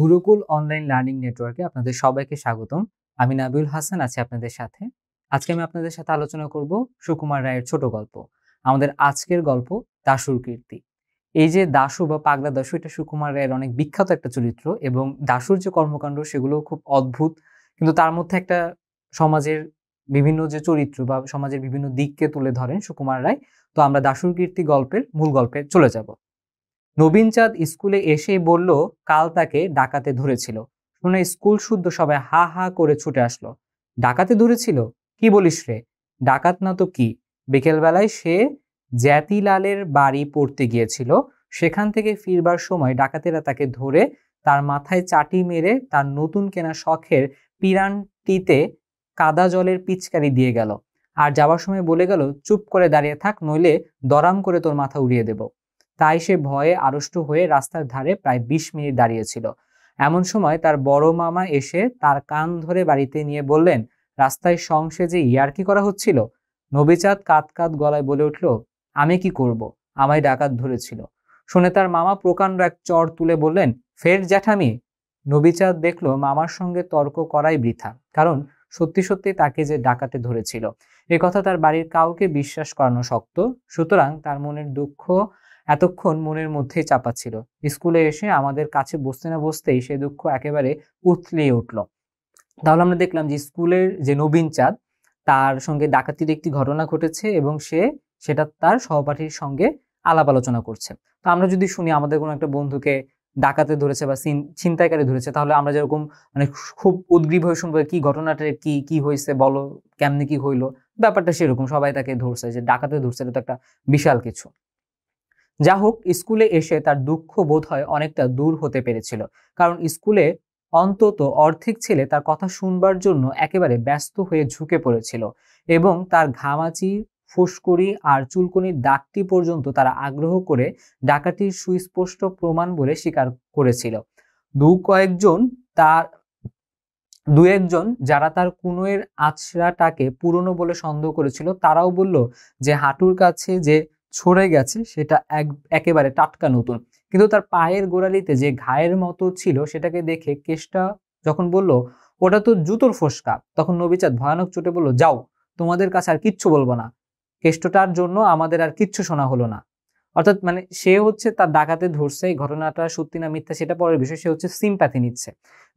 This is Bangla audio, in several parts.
গুরুকুল অনলাইন লার্নিং নেটওয়ার্কে আপনাদের সবাইকে স্বাগতম আমি নাবিউল হাসান আছি আপনাদের সাথে আজকে আমি আপনাদের সাথে আলোচনা করব সুকুমার রায়ের ছোট গল্প আমাদের আজকের গল্প দাসুর কীর্তি এই যে দাসু বা পাগলা দাসু এটা সুকুমার রায়ের অনেক বিখ্যাত একটা চরিত্র এবং দাসুর যে কর্মকাণ্ড সেগুলো খুব অদ্ভুত কিন্তু তার মধ্যে একটা সমাজের বিভিন্ন যে চরিত্র বা সমাজের বিভিন্ন দিককে তুলে ধরেন সুকুমার রায় তো আমরা দাসুর কীর্তি গল্পের মূল গল্পে চলে যাব নবীনচাঁদ স্কুলে এসেই বলল কাল তাকে ডাকাতে ধরেছিল শুনে স্কুল শুদ্ধ সবাই হা হা করে ছুটে আসলো ডাকাতে ধরেছিল কি বলিস রে ডাকাত না তো কি বিকেলবেলায় সে জ্যাতিলালের বাড়ি পড়তে গিয়েছিল সেখান থেকে ফিরবার সময় ডাকাতেরা তাকে ধরে তার মাথায় চাটি মেরে তার নতুন কেনা শখের পিরানটিতে কাদা জলের পিচকারি দিয়ে গেল আর যাওয়ার সময় বলে গেল চুপ করে দাঁড়িয়ে থাক নইলে দরাম করে তোর মাথা উড়িয়ে দেবো তাই সে ভয়ে আড়ষ্ট হয়ে রাস্তার ধারে প্রায় বিশ মিনিট দাঁড়িয়েছিল এমন সময় তার বড় মামা এসে তার কান ধরে বাড়িতে নিয়ে বললেন রাস্তায় সংসে যে ইয়ারকি করা হচ্ছিল নবীচাঁদ কাত কাত গলায় বলে উঠল আমি কি করব আমায় ডাকাত ধরেছিল শুনে তার মামা প্রকাণ্ড এক চর তুলে বললেন ফের জ্যাঠামি নবীচাঁদ দেখলো মামার সঙ্গে তর্ক করাই বৃথা কারণ সত্যি সত্যি তাকে যে ডাকাতে ধরেছিল এ কথা তার বাড়ির কাউকে বিশ্বাস করানো শক্ত সুতরাং তার মনের দুঃখ এতক্ষণ মনের মধ্যে চাপা ছিল স্কুলে এসে আমাদের কাছে বসতে না বসতেই সে দুঃখ একেবারে উথলিয়ে উঠল তাহলে আমরা দেখলাম যে স্কুলের যে নবীন চাঁদ তার সঙ্গে ডাকাতির একটি ঘটনা ঘটেছে এবং সে সেটা তার সহপাঠীর সঙ্গে আলাপ আলোচনা করছে তো আমরা যদি শুনি আমাদের কোনো একটা বন্ধুকে ডাকাতে ধরেছে বা ছিনতাইকারী ধরেছে তাহলে আমরা যেরকম মানে খুব উদ্গ্রীব হয়ে শুনবো কি ঘটনাটা কি কি হয়েছে বলো কেমনি কি হইলো ব্যাপারটা সেরকম সবাই তাকে ধরছে যে ডাকাতে ধরছে এটা তো একটা বিশাল কিছু যা হোক স্কুলে এসে তার দুঃখ বোধ হয় অনেকটা দূর হতে পেরেছিল কারণ স্কুলে অন্তত অর্ধেক ছেলে তার কথা শুনবার জন্য একেবারে ব্যস্ত হয়ে ঝুঁকে পড়েছিল এবং তার ঘামাচি ফুসকুড়ি আর চুলকুনির দাগটি পর্যন্ত তারা আগ্রহ করে ডাকাতির সুস্পষ্ট প্রমাণ বলে স্বীকার করেছিল দু কয়েকজন তার দু একজন যারা তার কুনোয়ের আছড়াটাকে পুরনো বলে সন্দেহ করেছিল তারাও বলল যে হাঁটুর কাছে যে ছড়ে গেছে সেটা এক একেবারে টাটকা নতুন কিন্তু তার পায়ের গোড়ালিতে যে ঘায়ের মতো ছিল সেটাকে দেখে কেশটা যখন বলল ওটা তো জুতোর ফোসকা তখন নবীচাঁদ ভয়ানক চোটে বলল যাও তোমাদের কাছে আর কিচ্ছু বলবো না কেষ্টটার জন্য আমাদের আর কিচ্ছু শোনা হলো না অর্থাৎ মানে সে হচ্ছে তার ডাকাতে ধরছে এই ঘটনাটা সত্যি না মিথ্যা সেটা পরের বিষয় সে হচ্ছে সিম্প্যাথি নিচ্ছে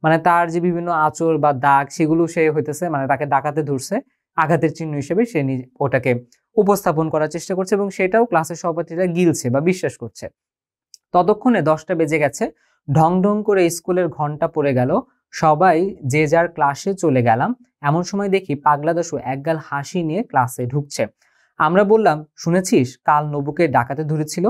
মানে তার যে বিভিন্ন আচর বা দাগ সেগুলো সে হইতেছে মানে তাকে ডাকাতে ধরছে আঘাতের চিহ্ন হিসেবে সে ওটাকে উপস্থাপন করার চেষ্টা করছে এবং সেটাও ক্লাসের সহপাঠীরা গিলছে বা বিশ্বাস করছে ততক্ষণে দশটা বেজে গেছে ঢং ঢং করে স্কুলের ঘন্টা পড়ে গেল সবাই যে যার ক্লাসে চলে গেলাম এমন সময় দেখি পাগলা দাসু একগাল হাসি নিয়ে ক্লাসে ঢুকছে আমরা বললাম শুনেছিস কাল নবুকে ডাকাতে ধরেছিল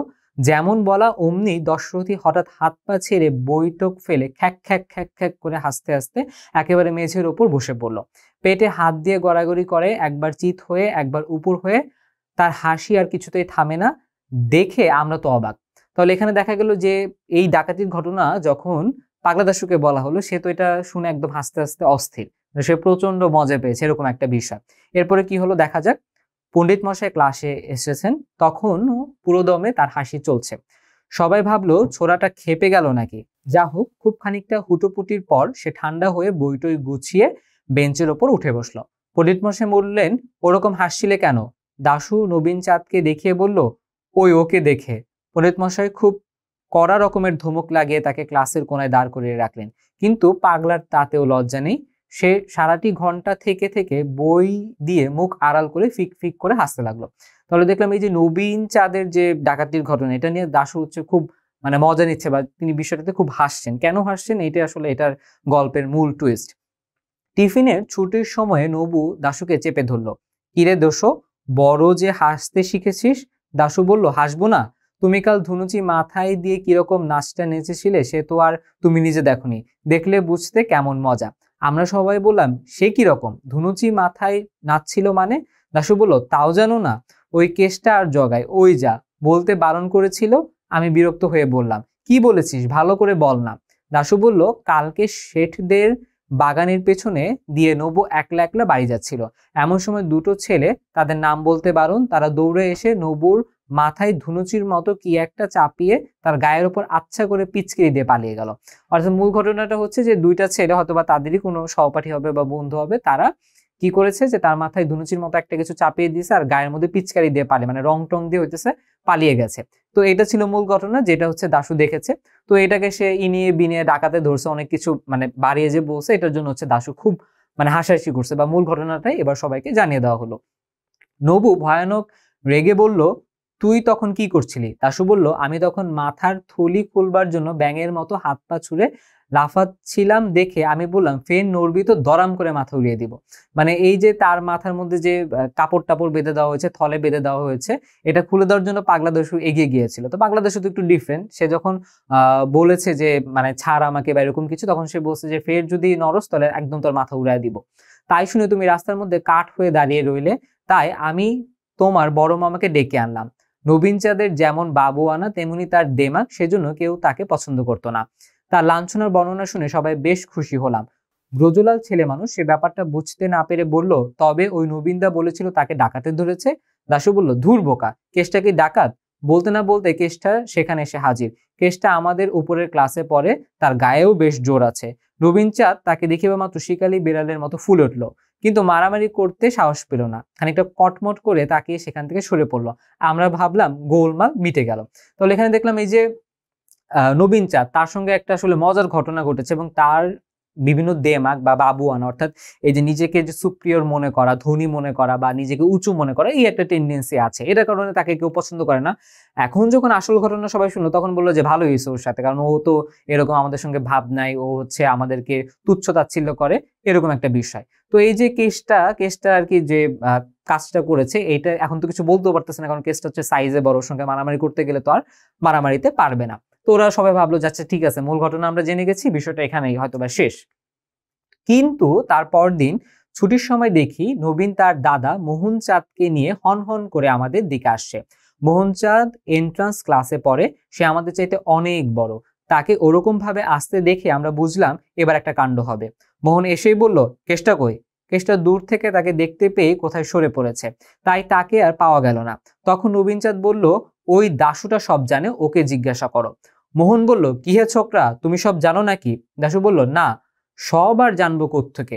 যেমন বলা অমনি দশরথী হঠাৎ হাত পা ছেড়ে বৈঠক ফেলে খ্যাক খ্যাক খ্যাক খ্যাক করে হাসতে হাসতে একেবারে মেঝের ওপর বসে পড়লো পেটে হাত দিয়ে গড়াগড়ি করে একবার চিত হয়ে একবার উপর হয়ে তার হাসি আর কিছুতেই থামে না দেখে আমরা তো অবাক তাহলে এখানে দেখা গেল যে এই ডাকাতির ঘটনা যখন পাগলা দাসুকে বলা হলো সে তো এটা শুনে একদম হাসতে হাসতে অস্থির মানে সে প্রচন্ড মজা পেয়েছে এরকম একটা বিষয় এরপরে কি হলো দেখা যাক পণ্ডিত মশাই ক্লাসে এসেছেন তখন পুরোদমে তার হাসি চলছে সবাই ভাবলো ছোড়াটা খেপে গেল নাকি যা হোক খুব খানিকটা হুটোপুটির পর সে ঠান্ডা হয়ে বইটই গুছিয়ে বেঞ্চের ওপর উঠে বসল পণ্ডিত মশাই বললেন ওরকম হাসছিলে কেন দাশু নবীন চাঁদকে দেখিয়ে বলল ওই ওকে দেখে পণ্ডিত মশাই খুব কড়া রকমের ধমক লাগিয়ে তাকে ক্লাসের কোনায় দাঁড় করিয়ে রাখলেন কিন্তু পাগলার তাতেও লজ্জা নেই সে সারাটি ঘন্টা থেকে থেকে বই দিয়ে মুখ আড়াল করে ফিক ফিক করে হাসতে লাগলো তাহলে দেখলাম এই যে নবীন চাঁদের যে ডাকাতির ঘটনা এটা নিয়ে দাশু হচ্ছে খুব মানে মজা নিচ্ছে বা তিনি বিষয়টাতে খুব হাসছেন কেন হাসছেন এটা আসলে এটার গল্পের মূল টুইস্ট টিফিনের ছুটির সময়ে নবু দাশুকে চেপে ধরল কিরে দোষ বড় যে হাসতে শিখেছিস দাশু বলল হাসবো না তুমি কাল ধুনুচি মাথায় দিয়ে কিরকম নাচটা নেচেছিলে সে তো আর তুমি নিজে দেখনি দেখলে বুঝতে কেমন মজা আমরা সবাই বললাম সে কিরকম ধুনুচি মাথায় নাচছিল মানে দাশু বলল তাও জানো না ওই কেসটা আর জগায় ওই যা বলতে বারণ করেছিল আমি বিরক্ত হয়ে বললাম কি বলেছিস ভালো করে বল না দাশু বলল কালকে শেঠদের বাগানের পেছনে দিয়ে নবু একলা একলা বাড়ি যাচ্ছিল এমন সময় দুটো ছেলে তাদের নাম বলতে পারুন তারা দৌড়ে এসে নবুর মাথায় ধুনুচির মতো কি একটা চাপিয়ে তার গায়ের ওপর আচ্ছা করে পিচকিরি দিয়ে পালিয়ে গেল অর্থাৎ মূল ঘটনাটা হচ্ছে যে দুইটা ছেলে হয়তো বা তাদেরই কোনো সহপাঠী হবে বা বন্ধু হবে তারা কি করেছে যে তার মাথায় ধুনুচির মতো একটা কিছু চাপিয়ে দিয়েছে আর গায়ের মধ্যে পিচকারি দিয়ে পালে মানে রং টং দিয়ে হইতেছে পালিয়ে গেছে তো এটা ছিল মূল ঘটনা যেটা হচ্ছে দাসু দেখেছে তো এটাকে সে ইনিয়ে বিনিয়ে ডাকাতে ধরছে অনেক কিছু মানে বাড়িয়ে যে বলছে এটার জন্য হচ্ছে দাসু খুব মানে হাসাহাসি করছে বা মূল ঘটনাটাই এবার সবাইকে জানিয়ে দেওয়া হলো নবু ভয়ানক রেগে বলল তুই তখন কি করছিলি দাসু বলল আমি তখন মাথার থলি খুলবার জন্য ব্যাঙের মতো হাত পা ছুঁড়ে লাফাচ্ছিলাম দেখে আমি বললাম ফের নড়বি তো দরাম করে মাথা উড়িয়ে দিব মানে এই যে তার মাথার মধ্যে যে কাপড় টাপড় বেঁধে দেওয়া হয়েছে থলে বেঁধে দেওয়া হয়েছে এটা খুলে দেওয়ার জন্য পাগলাদশু এগিয়ে গিয়েছিল তো পাগলাদশু তো একটু ডিফারেন্ট সে যখন বলেছে যে মানে ছাড় আমাকে বা এরকম কিছু তখন সে বলছে যে ফের যদি নরস তাহলে একদম তোর মাথা উড়ায় দিব তাই শুনে তুমি রাস্তার মধ্যে কাঠ হয়ে দাঁড়িয়ে রইলে তাই আমি তোমার বড় মামাকে ডেকে আনলাম নবীন চাঁদের যেমন বাবু আনা তেমনি তার দেমাক সেজন্য কেউ তাকে পছন্দ করতো না তার লাঞ্ছনার বর্ণনা শুনে সবাই বেশ খুশি হলাম ব্রজলাল ছেলে মানুষ সে ব্যাপারটা বুঝতে না পেরে বলল তবে ওই নবীনদা বলেছিল তাকে ডাকাতে ধরেছে দাশু বলল ধুর বোকা কেসটা কি ডাকাত বলতে না বলতে কেসটা সেখানে এসে হাজির কেসটা আমাদের উপরের ক্লাসে পড়ে তার গায়েও বেশ জোর আছে রবীন্দ্রচাঁদ তাকে দেখে মাত্র শিকালি বিড়ালের মতো ফুলে উঠলো কিন্তু মারামারি করতে সাহস পেল না খানিকটা কটমট করে তাকে সেখান থেকে সরে পড়লো আমরা ভাবলাম গোলমাল মিটে গেল তাহলে এখানে দেখলাম এই যে নবীন চাঁদ তার সঙ্গে একটা আসলে মজার ঘটনা ঘটেছে এবং তার বিভিন্ন দেমাক বা বাবুয়ান অর্থাৎ এই যে নিজেকে যে সুপ্রিয়র মনে করা ধনী মনে করা বা নিজেকে উঁচু মনে করা এই একটা টেন্ডেন্সি আছে এটার কারণে তাকে কেউ পছন্দ করে না এখন যখন আসল ঘটনা সবাই শুনলো তখন বললো যে ভালো হয়েছে ওর সাথে কারণ ও তো এরকম আমাদের সঙ্গে ভাব নাই ও হচ্ছে আমাদেরকে তুচ্ছ তাচ্ছিল্য করে এরকম একটা বিষয় তো এই যে কেসটা কেসটা আর কি যে কাজটা করেছে এটা এখন তো কিছু বলতেও পারতেছে না কারণ কেসটা হচ্ছে সাইজে বড় সঙ্গে মারামারি করতে গেলে তো আর মারামারিতে পারবে না তো ওরা সবাই ভাবলো যাচ্ছে ঠিক আছে মূল ঘটনা আমরা জেনে গেছি বিষয়টা এখানেই হয়তো বা শেষ কিন্তু তারপর দিন ছুটির সময় দেখি নবীন তার দাদা মোহন চাঁদকে নিয়ে হন হন করে আমাদের দিকে আসছে মোহনচাঁদ এন্ট্রান্স ক্লাসে পড়ে সে আমাদের চাইতে অনেক বড় তাকে ওরকমভাবে আসতে দেখে আমরা বুঝলাম এবার একটা কাণ্ড হবে মোহন এসেই বলল কেষ্টা কই কেসটা দূর থেকে তাকে দেখতে পেয়ে কোথায় সরে পড়েছে তাই তাকে আর পাওয়া গেল না তখন নবীনচাঁদ বলল ওই দাসুটা সব জানে ওকে জিজ্ঞাসা করো মোহন বলল কি হে ছোকরা তুমি সব জানো নাকি দাসু বলল না সব আর জানবো থেকে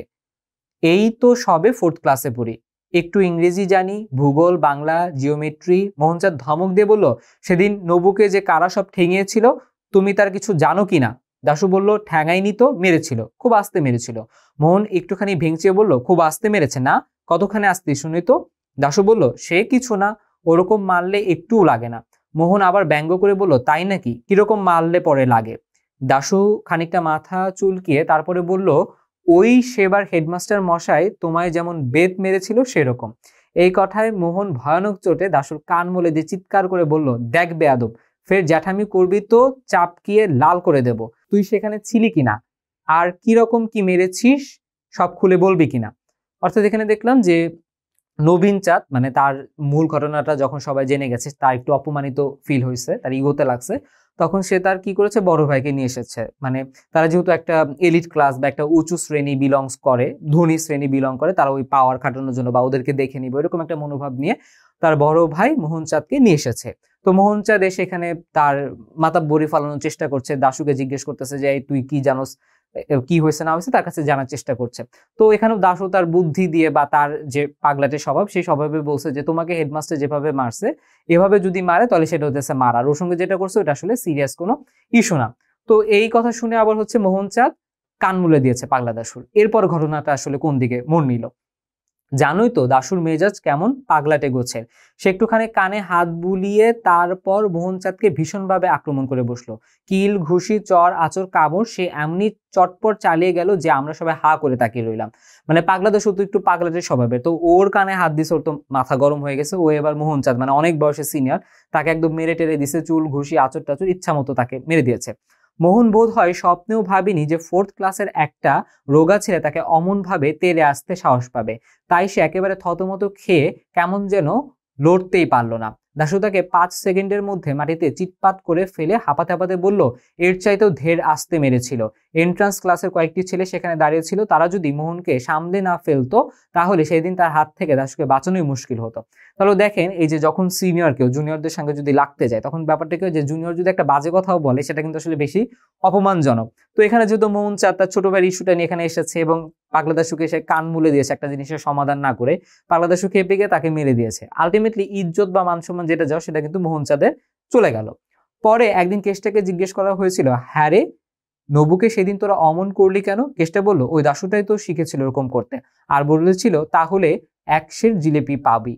এই তো সবে ফোর্থ ক্লাসে পড়ি একটু ইংরেজি জানি ভূগোল বাংলা জিওমেট্রি মোহনচাঁদ ধমক দিয়ে বলল সেদিন নবুকে যে কারা সব ঠেঙিয়েছিল তুমি তার কিছু জানো কি না দাশু বলল ঠ্যাঙাইনি তো মেরেছিল খুব আস্তে মেরেছিল মোহন একটুখানি ভেঙচিয়ে বলল খুব আস্তে মেরেছে না কতখানি আস্তে শুনি তো দাশু বলল সে কিছু না ওরকম মারলে একটুও লাগে না মোহন আবার ব্যঙ্গ করে বলল তাই নাকি কিরকম মারলে পরে লাগে দাশু খানিকটা মাথা চুলকিয়ে তারপরে বলল ওই সেবার হেডমাস্টার মশাই তোমায় যেমন বেদ মেরেছিল সেরকম এই কথায় মোহন ভয়ানক চোটে দাশুর কান মলে দিয়ে চিৎকার করে বলল দেখবে আদব ফের জ্যাঠামি করবি তো চাপকিয়ে লাল করে দেব তুই সেখানে ছিলি কিনা আর কি রকম কি মেরেছিস সব খুলে বলবি কিনা অর্থাৎ এখানে দেখলাম যে নবীন চাঁদ মানে তার মূল ঘটনাটা যখন সবাই জেনে গেছে তার একটু অপমানিত ফিল হয়েছে তার ইগোতে লাগছে তখন সে তার কি করেছে বড় ভাইকে নিয়ে এসেছে মানে তারা যেহেতু একটা এলিট ক্লাস বা একটা উঁচু শ্রেণী বিলংস করে ধনী শ্রেণী বিলং করে তারা ওই পাওয়ার খাটানোর জন্য বা ওদেরকে দেখে নিবে এরকম একটা মনোভাব নিয়ে তার বড় ভাই মোহনচাঁদকে নিয়ে এসেছে তো মোহনচাঁদ এসে এখানে তার বড়ি ফালানোর চেষ্টা করছে দাসুকে জিজ্ঞেস করতেছে যে তুই কি জানোস কি হয়েছে না হয়েছে তার কাছে জানার চেষ্টা করছে তো এখানেও দাসও তার বুদ্ধি দিয়ে বা তার যে পাগলাটে স্বভাব সেই স্বভাবে বলছে যে তোমাকে হেডমাস্টার যেভাবে মারছে এভাবে যদি মারে তাহলে সেটা হতেছে মারার ওর সঙ্গে যেটা করছে ওটা আসলে সিরিয়াস কোনো ইস্যু না তো এই কথা শুনে আবার হচ্ছে মোহনচাঁদ কান মুলে দিয়েছে পাগলা দাসুর এরপর ঘটনাটা আসলে কোন দিকে মন নিল জানোই তো দাশুর মেজাজ কেমন পাগলাটে গোছের সে একটুখানি কানে হাত বুলিয়ে তারপর মোহনচাঁদকে ভীষণভাবে আক্রমণ করে বসলো কিল ঘুষি চর আচর কামড় সে এমনি চটপট চালিয়ে গেল যে আমরা সবাই হা করে তাকিয়ে রইলাম মানে পাগলাদের শুধু একটু পাগলাটে স্বভাবের তো ওর কানে হাত দিছে ওর তো মাথা গরম হয়ে গেছে ও এবার মোহনচাঁদ মানে অনেক বয়সের সিনিয়র তাকে একদম মেরে টেরে দিছে চুল ঘুষি আচর টাচর ইচ্ছা মতো তাকে মেরে দিয়েছে মোহন বোধ হয় স্বপ্নেও ভাবিনি যে ফোর্থ ক্লাসের একটা রোগা ছেলে তাকে অমনভাবে তেলে আসতে সাহস পাবে তাই সে একেবারে থতমত খেয়ে কেমন যেন লড়তেই পারল না দাশুদাকে তাকে পাঁচ সেকেন্ডের মধ্যে মাটিতে চিটপাত করে ফেলে হাঁপাতে হাঁপাতে বলল এর চাইতেও ধের আসতে মেরেছিল এন্ট্রান্স ক্লাসের কয়েকটি ছেলে সেখানে দাঁড়িয়েছিল তারা যদি মোহনকে সামলে না ফেলতো তাহলে সেই দিন তার হাত থেকে দাশুকে বাঁচানোই মুশকিল হতো তাহলে দেখেন এই যে যখন সিনিয়র কেউ জুনিয়রদের সঙ্গে যদি লাগতে যায় তখন ব্যাপারটা কেউ যে জুনিয়র যদি একটা বাজে কথাও বলে সেটা কিন্তু আসলে বেশি অপমানজনক তো এখানে যেহেতু মোহন চাঁদ তার ছোট ভাইয়ের ইস্যুটা নিয়ে এখানে এসেছে এবং পাগলা দাসুকে সে কান মুলে দিয়েছে একটা জিনিসের সমাধান না করে পাগলা দাসু খেপে গিয়ে তাকে মেরে দিয়েছে আলটিমেটলি ইজ্জত বা মানসম্মান বর্তমান যেটা যাও সেটা কিন্তু চাঁদের চলে গেল পরে একদিন কেসটাকে জিজ্ঞেস করা হয়েছিল হ্যারে নবুকে সেদিন তোরা অমন করলি কেন কেসটা বললো ওই দাসুটাই তো শিখেছিল এরকম করতে আর বলেছিল তাহলে একশের জিলিপি পাবি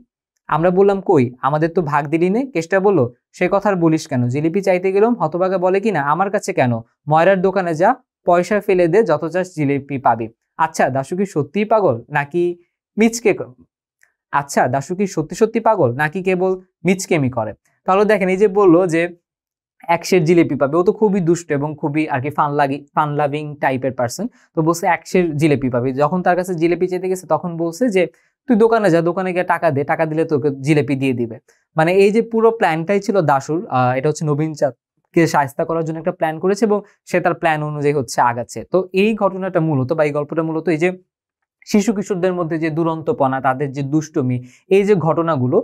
আমরা বললাম কই আমাদের তো ভাগ দিলি নে কেসটা বললো সে কথার বলিস কেন জিলিপি চাইতে গেলাম হতবাগা বলে কি না আমার কাছে কেন ময়রার দোকানে যা পয়সা ফেলে দে যত চাষ জিলিপি পাবি আচ্ছা দাসু কি সত্যিই পাগল নাকি মিচকে আচ্ছা দাশু কি সত্যি সত্যি পাগল নাকি কেবল মিচকেমি করে তাহলে দেখেন এই যে বললো যে একশের জিলেপি পাবে ও তো খুবই দুষ্ট এবং খুবই আর কি ফান লাগি ফান লাভিং টাইপের পার্সন তো বলছে একশের জিলেপি পাবে যখন তার কাছে জিলেপি চেতে গেছে তখন বলছে যে তুই দোকানে যা দোকানে গিয়ে টাকা দে টাকা দিলে তোকে জিলেপি দিয়ে দিবে মানে এই যে পুরো প্ল্যানটাই ছিল দাসুর এটা হচ্ছে নবীন চাঁদ সাহস্তা করার জন্য একটা প্ল্যান করেছে এবং সে তার প্ল্যান অনুযায়ী হচ্ছে আগাচ্ছে তো এই ঘটনাটা মূলত বা এই গল্পটা মূলত এই যে শিশু কিশোরদের মধ্যে যে দুরন্তপনা তাদের যে দুষ্টমি এই যে ঘটনাগুলো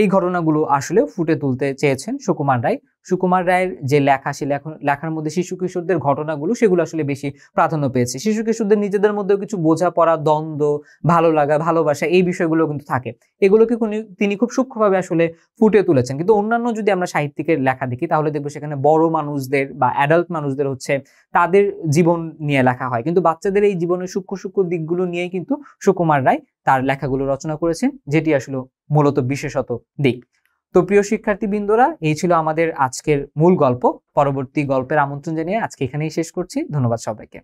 এই ঘটনাগুলো আসলে ফুটে তুলতে চেয়েছেন সুকুমার রায় সুকুমার রায়ের যে লেখা সে লেখার মধ্যে শিশু কিশোরদের ঘটনাগুলো সেগুলো আসলে বেশি প্রাধান্য পেয়েছে শিশু কিশোরদের নিজেদের মধ্যেও কিছু বোঝাপড়া দ্বন্দ্ব ভালো লাগা ভালোবাসা এই বিষয়গুলো কিন্তু থাকে এগুলোকে তিনি খুব সূক্ষ্মভাবে আসলে ফুটে তুলেছেন কিন্তু অন্যান্য যদি আমরা সাহিত্যিকের লেখা দেখি তাহলে দেখবো সেখানে বড় মানুষদের বা অ্যাডাল্ট মানুষদের হচ্ছে তাদের জীবন নিয়ে লেখা হয় কিন্তু বাচ্চাদের এই জীবনের সূক্ষ্ম সূক্ষ্ম দিকগুলো নিয়ে কিন্তু সুকুমার রায় তার লেখাগুলো রচনা করেছেন যেটি আসলে মূলত বিশেষত দিক তো প্রিয় শিক্ষার্থীবৃন্দরা এই ছিল আমাদের আজকের মূল গল্প পরবর্তী গল্পের আমন্ত্রণ জানিয়ে আজকে এখানেই শেষ করছি ধন্যবাদ সবাইকে